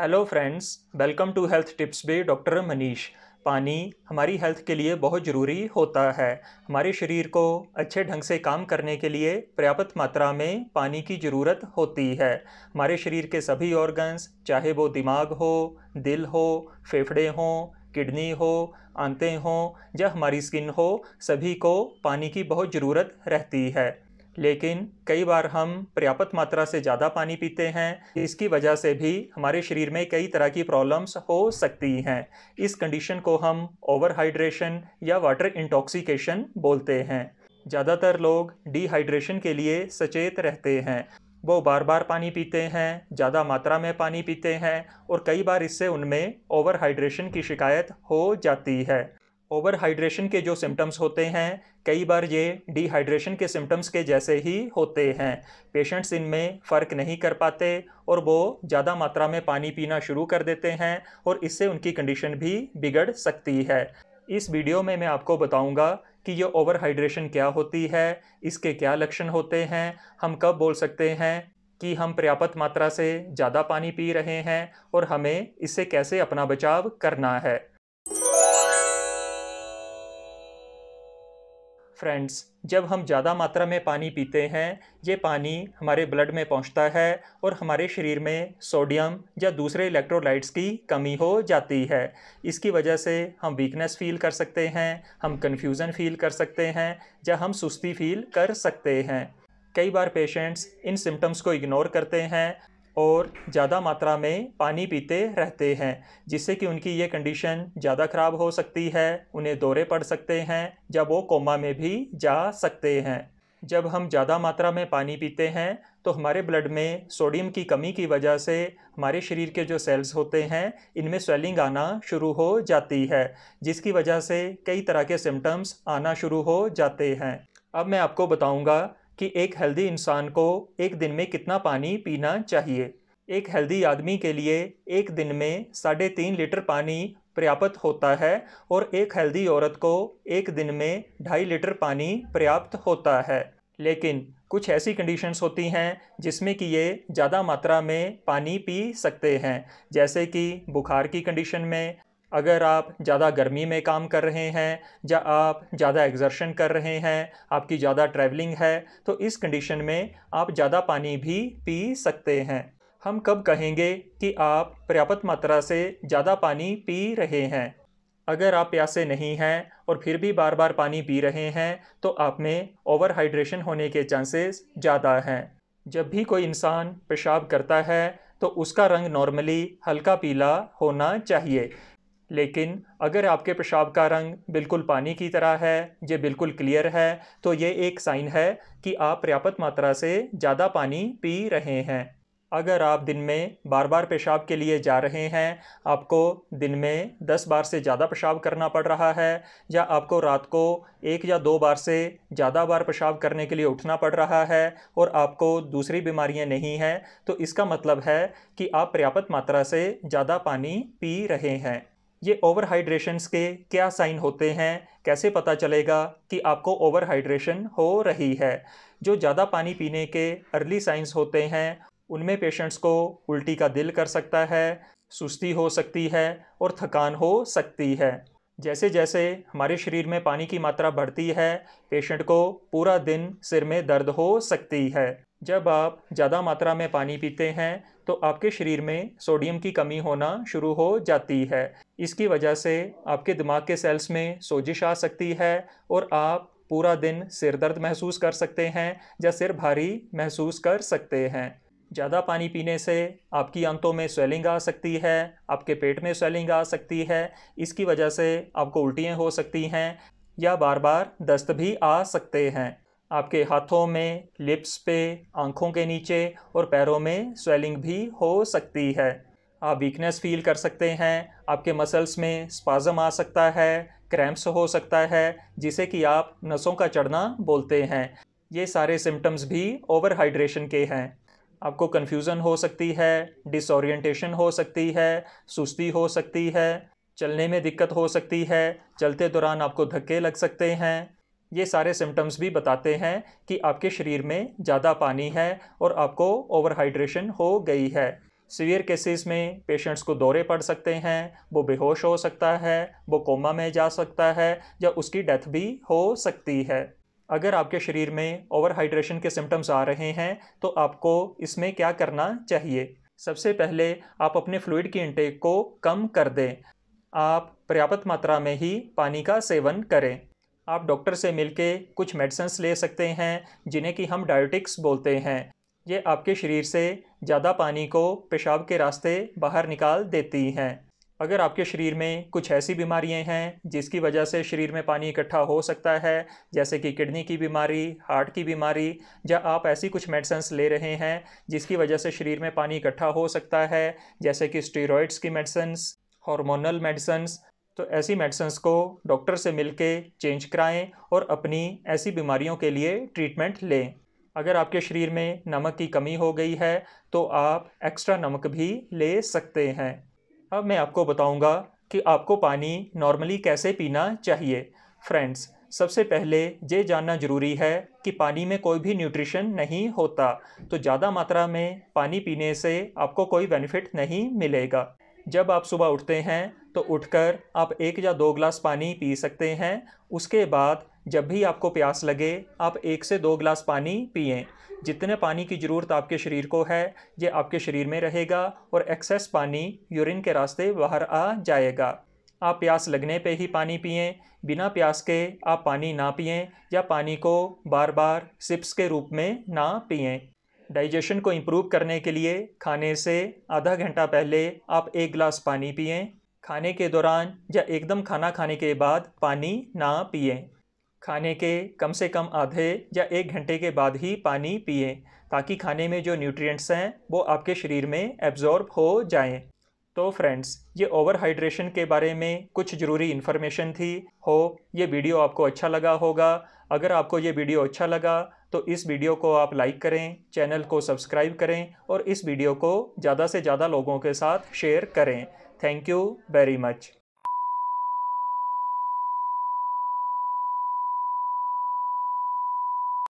hello friends welcome to health tips by doctor Manish पानी हमारी health के लिए बहुत ज़रूरी होता है हमारे शरीर को अच्छे ढंग से काम करने के लिए पर्याप्त मात्रा में पानी की ज़रूरत होती है हमारे शरीर के सभी ऑर्गन्स चाहे वो दिमाग हो दिल हो फेफड़े हों किडनी हो आंतें हों या हमारी स्किन हो सभी को पानी की बहुत ज़रूरत रहती है लेकिन कई बार हम पर्याप्त मात्रा से ज़्यादा पानी पीते हैं इसकी वजह से भी हमारे शरीर में कई तरह की प्रॉब्लम्स हो सकती हैं इस कंडीशन को हम ओवर हाइड्रेशन या वाटर इंटॉक्सिकेशन बोलते हैं ज़्यादातर लोग डिहाइड्रेशन के लिए सचेत रहते हैं वो बार बार पानी पीते हैं ज़्यादा मात्रा में पानी पीते हैं और कई बार इससे उनमें ओवर हाइड्रेशन की शिकायत हो जाती है ओवर हाइड्रेशन के जो सिम्टम्स होते हैं कई बार ये डिहाइड्रेशन के सिम्टम्स के जैसे ही होते हैं पेशेंट्स इनमें फ़र्क नहीं कर पाते और वो ज़्यादा मात्रा में पानी पीना शुरू कर देते हैं और इससे उनकी कंडीशन भी बिगड़ सकती है इस वीडियो में मैं आपको बताऊंगा कि ये ओवर हाइड्रेशन क्या होती है इसके क्या लक्षण होते हैं हम कब बोल सकते हैं कि हम पर्याप्त मात्रा से ज़्यादा पानी पी रहे हैं और हमें इससे कैसे अपना बचाव करना है फ्रेंड्स जब हम ज़्यादा मात्रा में पानी पीते हैं ये पानी हमारे ब्लड में पहुंचता है और हमारे शरीर में सोडियम या दूसरे इलेक्ट्रोलाइट्स की कमी हो जाती है इसकी वजह से हम वीकनेस फील कर सकते हैं हम कन्फ्यूज़न फील कर सकते हैं या हम सुस्ती फील कर सकते हैं कई बार पेशेंट्स इन सिम्टम्स को इग्नोर करते हैं और ज़्यादा मात्रा में पानी पीते रहते हैं जिससे कि उनकी ये कंडीशन ज़्यादा ख़राब हो सकती है उन्हें दौरे पड़ सकते हैं जब वो कोमा में भी जा सकते हैं जब हम ज़्यादा मात्रा में पानी पीते हैं तो हमारे ब्लड में सोडियम की कमी की वजह से हमारे शरीर के जो सेल्स होते हैं इनमें स्वेलिंग आना शुरू हो जाती है जिसकी वजह से कई तरह के सिम्टम्स आना शुरू हो जाते हैं अब मैं आपको बताऊंगा कि एक हेल्दी इंसान को एक दिन में कितना पानी पीना चाहिए एक हेल्दी आदमी के लिए एक दिन में साढ़े तीन लीटर पानी पर्याप्त होता है और एक हेल्दी औरत को एक दिन में ढाई लीटर पानी पर्याप्त होता है लेकिन कुछ ऐसी कंडीशंस होती हैं जिसमें कि ये ज़्यादा मात्रा में पानी पी सकते हैं जैसे कि बुखार की कंडीशन में अगर आप ज़्यादा गर्मी में काम कर रहे हैं या आप ज़्यादा एग्जर्शन कर रहे हैं आपकी ज़्यादा ट्रैवलिंग है तो इस कंडीशन में आप ज़्यादा पानी भी पी सकते हैं हम कब कहेंगे कि आप पर्याप्त मात्रा से ज़्यादा पानी पी रहे हैं अगर आप प्यासे नहीं हैं और फिर भी बार बार पानी पी रहे हैं तो आप में ओवर हाइड्रेशन होने के चांसेस ज़्यादा हैं जब भी कोई इंसान पेशाब करता है तो उसका रंग नॉर्मली हल्का पीला होना चाहिए लेकिन अगर आपके पेशाब का रंग बिल्कुल पानी की तरह है ये बिल्कुल क्लियर है तो ये एक साइन है कि आप पर्याप्त मात्रा से ज़्यादा पानी पी रहे हैं अगर आप दिन में बार बार पेशाब के लिए जा रहे हैं आपको दिन में दस बार से ज़्यादा पेशाब करना पड़ रहा है या आपको रात को एक या दो बार से ज़्यादा बार पेशाब करने के लिए उठना पड़ रहा है और आपको दूसरी बीमारियां नहीं हैं तो इसका मतलब है कि आप पर्याप्त मात्रा से ज़्यादा पानी पी रहे हैं ये ओवर हाइड्रेशन के क्या साइन होते हैं कैसे पता चलेगा कि आपको ओवर हाइड्रेशन हो रही है जो ज़्यादा पानी पीने के अर्ली साइंस होते हैं उनमें पेशेंट्स को उल्टी का दिल कर सकता है सुस्ती हो सकती है और थकान हो सकती है जैसे जैसे हमारे शरीर में पानी की मात्रा बढ़ती है पेशेंट को पूरा दिन सिर में दर्द हो सकती है जब आप ज़्यादा मात्रा में पानी पीते हैं तो आपके शरीर में सोडियम की कमी होना शुरू हो जाती है इसकी वजह से आपके दिमाग के सेल्स में सोजिश आ सकती है और आप पूरा दिन सिर दर्द महसूस कर सकते हैं या सिर भारी महसूस कर सकते हैं ज़्यादा पानी पीने से आपकी आंतों में स्वेलिंग आ सकती है आपके पेट में स्वेलिंग आ सकती है इसकी वजह से आपको उल्टियाँ हो सकती हैं या बार बार दस्त भी आ सकते हैं आपके हाथों में लिप्स पे आंखों के नीचे और पैरों में स्वेलिंग भी हो सकती है आप वीकनेस फील कर सकते हैं आपके मसल्स में स्पाजम आ सकता है क्रैम्प्स हो सकता है जिसे कि आप नसों का चढ़ना बोलते हैं ये सारे सिम्टम्स भी ओवर हाइड्रेशन के हैं आपको कन्फ्यूज़न हो सकती है डिसोरिएंटेशन हो सकती है सुस्ती हो सकती है चलने में दिक्कत हो सकती है चलते दौरान आपको धक्के लग सकते हैं ये सारे सिम्टम्स भी बताते हैं कि आपके शरीर में ज़्यादा पानी है और आपको ओवर हाइड्रेशन हो गई है सीवियर केसेस में पेशेंट्स को दौरे पड़ सकते हैं वो बेहोश हो सकता है वो कोमा में जा सकता है या उसकी डेथ भी हो सकती है अगर आपके शरीर में ओवर हाइड्रेशन के सिम्टम्स आ रहे हैं तो आपको इसमें क्या करना चाहिए सबसे पहले आप अपने फ्लूड की इंटेक को कम कर दें आप पर्याप्त मात्रा में ही पानी का सेवन करें आप डॉक्टर से मिलके कुछ मेडिसन्स ले सकते हैं जिन्हें कि हम डायोटिक्स बोलते हैं ये आपके शरीर से ज़्यादा पानी को पेशाब के रास्ते बाहर निकाल देती हैं अगर आपके शरीर में कुछ ऐसी बीमारियां हैं जिसकी वजह से शरीर में पानी इकट्ठा हो सकता है जैसे कि किडनी की बीमारी हार्ट की बीमारी या आप ऐसी कुछ मेडिसन्स ले रहे हैं जिसकी वजह से शरीर में पानी इकट्ठा हो सकता है जैसे कि स्टेरॉइड्स की मेडिसन्स हार्मोनल मेडिसन्स तो ऐसी मेडिसन्स को डॉक्टर से मिलके चेंज कराएं और अपनी ऐसी बीमारियों के लिए ट्रीटमेंट लें अगर आपके शरीर में नमक की कमी हो गई है तो आप एक्स्ट्रा नमक भी ले सकते हैं अब मैं आपको बताऊंगा कि आपको पानी नॉर्मली कैसे पीना चाहिए फ्रेंड्स सबसे पहले ये जानना ज़रूरी है कि पानी में कोई भी न्यूट्रिशन नहीं होता तो ज़्यादा मात्रा में पानी पीने से आपको कोई बेनिफिट नहीं मिलेगा जब आप सुबह उठते हैं तो उठकर आप एक या दो ग्लास पानी पी सकते हैं उसके बाद जब भी आपको प्यास लगे आप एक से दो गिलास पानी पिए जितने पानी की ज़रूरत आपके शरीर को है ये आपके शरीर में रहेगा और एक्सेस पानी यूरिन के रास्ते बाहर आ जाएगा आप प्यास लगने पे ही पानी पिए बिना प्यास के आप पानी ना पिए या पानी को बार बार सिप्स के रूप में ना पिए डाइजेशन को इम्प्रूव करने के लिए खाने से आधा घंटा पहले आप एक गिलास पानी पिए खाने के दौरान या एकदम खाना खाने के बाद पानी ना पिए खाने के कम से कम आधे या एक घंटे के बाद ही पानी पिए ताकि खाने में जो न्यूट्रिएंट्स हैं वो आपके शरीर में एब्जॉर्ब हो जाएं तो फ्रेंड्स ये ओवर हाइड्रेशन के बारे में कुछ ज़रूरी इन्फॉर्मेशन थी हो ये वीडियो आपको अच्छा लगा होगा अगर आपको ये वीडियो अच्छा लगा तो इस वीडियो को आप लाइक करें चैनल को सब्सक्राइब करें और इस वीडियो को ज़्यादा से ज़्यादा लोगों के साथ शेयर करें थैंक यू वेरी मच